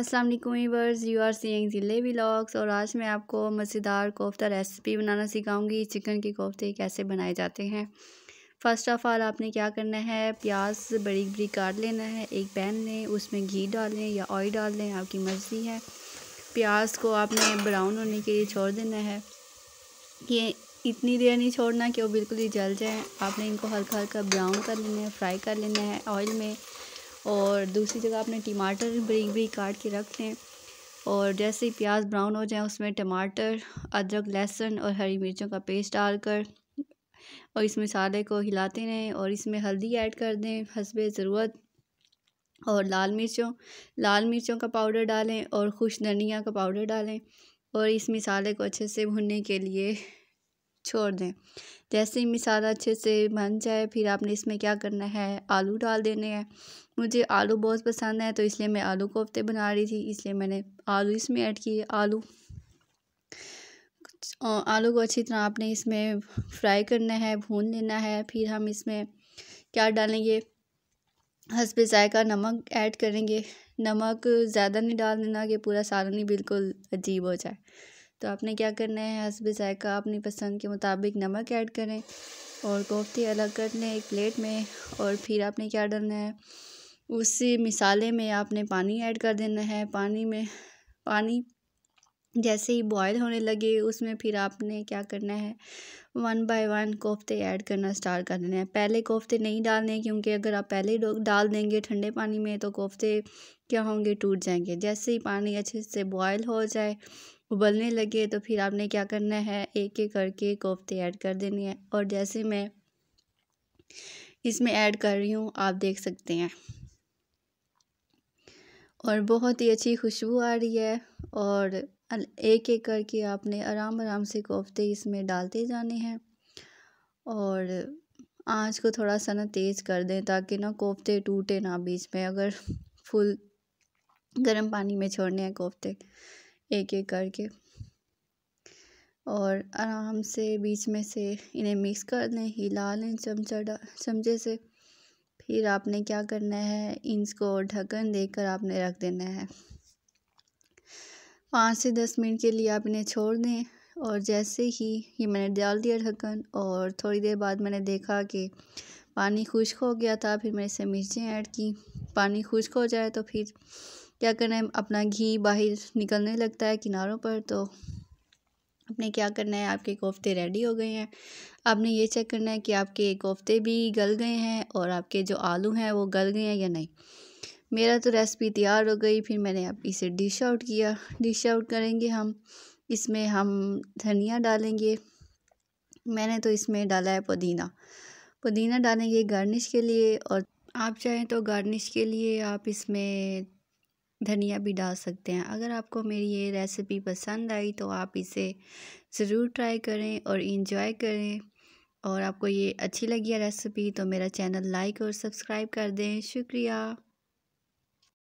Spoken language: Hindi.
अस्सलाम वालेकुम you are seeing Zile vlogs और आज मैं आपको मज़ेदार कोफ्ता रेसिपी बनाना सिखाऊंगी चिकन के कोफ्ते कैसे बनाए जाते हैं फ़र्स्ट ऑफ़ ऑल आपने क्या करना है प्याज बड़ी बड़ी काट लेना है एक पैन लें उसमें घी डालें या ऑयल डाल दें आपकी मर्ज़ी है प्याज को आपने ब्राउन होने के लिए छोड़ देना है ये इतनी देर नहीं छोड़ना कि वो बिल्कुल ही जल जाए आपने इनको हल्का हल्का ब्राउन कर लेना है फ्राई कर लेना है ऑयल में और दूसरी जगह आपने टमाटर बरीक बरीक काट के रख लें और जैसे ही प्याज ब्राउन हो जाए उसमें टमाटर अदरक लहसुन और हरी मिर्चों का पेस्ट डालकर और इस मसाले को हिलाते रहें और इसमें हल्दी ऐड कर दें हसब ज़रूरत और लाल मिर्चों लाल मिर्चों का पाउडर डालें और खुश धनिया का पाउडर डालें और इस मिसाले को अच्छे से भुनने के लिए छोड़ दें जैसे ही मिसाला अच्छे से बन जाए फिर आपने इसमें क्या करना है आलू डाल देने हैं मुझे आलू बहुत पसंद है तो इसलिए मैं आलू कोफ्ते बना रही थी इसलिए मैंने आलू इसमें ऐड किए आलू आलू को अच्छी तरह आपने इसमें फ्राई करना है भून लेना है फिर हम इसमें क्या डालेंगे हंस जायका नमक ऐड करेंगे नमक ज़्यादा नहीं डाल देना कि पूरा सालन ही बिल्कुल अजीब हो जाए तो आपने क्या करना है हसब जायका अपनी पसंद के मुताबिक नमक ऐड करें और कोफ्ते अलग कर लें एक प्लेट में और फिर आपने क्या डालना है उसी मिसाले में आपने पानी ऐड कर देना है पानी में पानी जैसे ही बॉयल होने लगे उसमें फिर आपने क्या करना है वन बाय वन कोफ्ते ऐड करना स्टार्ट कर देना है पहले कोफ्ते नहीं डालने क्योंकि अगर आप पहले डाल देंगे ठंडे पानी में तो कोफ्ते क्या होंगे टूट जाएंगे जैसे ही पानी अच्छे से बॉयल हो जाए उबलने लगे तो फिर आपने क्या करना है एक एक करके कोफ्ते ऐड कर देने हैं और जैसे मैं इसमें ऐड कर रही हूँ आप देख सकते हैं और बहुत ही अच्छी खुशबू आ रही है और एक एक करके आपने आराम आराम से कोफ्ते इसमें डालते जाने हैं और आंच को थोड़ा सा ना तेज़ कर दें ताकि ना कोफ्ते टूटे ना बीच में अगर फुल गर्म पानी में छोड़ने हैं कोफ्ते एक एक करके और आराम से बीच में से इन्हें मिक्स कर लें हिला लें चमचा चमचे से फिर आपने क्या करना है इनको ढक्कन देकर आपने रख देना है पाँच से दस मिनट के लिए आप इन्हें छोड़ दें और जैसे ही ये मैंने डाल दिया ढक्कन और थोड़ी देर बाद मैंने देखा कि पानी खुश्क हो गया था फिर मैंने इसे मिर्चें ऐड की पानी खुश्क हो जाए तो फिर क्या करना है अपना घी बाहर निकलने लगता है किनारों पर तो आपने क्या करना है आपके कोफ्ते रेडी हो गए हैं आपने ये चेक करना है कि आपके कोफ्ते भी गल गए हैं और आपके जो आलू हैं वो गल गए हैं या नहीं मेरा तो रेसिपी तैयार हो गई फिर मैंने अब इसे डिश आउट किया डिश आउट करेंगे हम इसमें हम धनिया डालेंगे मैंने तो इसमें डाला है पुदीना पुदीना डालेंगे गार्निश के लिए और आप चाहें तो गार्निश के लिए आप इसमें धनिया भी डाल सकते हैं अगर आपको मेरी ये रेसिपी पसंद आई तो आप इसे ज़रूर ट्राई करें और इन्जॉय करें और आपको ये अच्छी लगी है रेसिपी तो मेरा चैनल लाइक और सब्सक्राइब कर दें शुक्रिया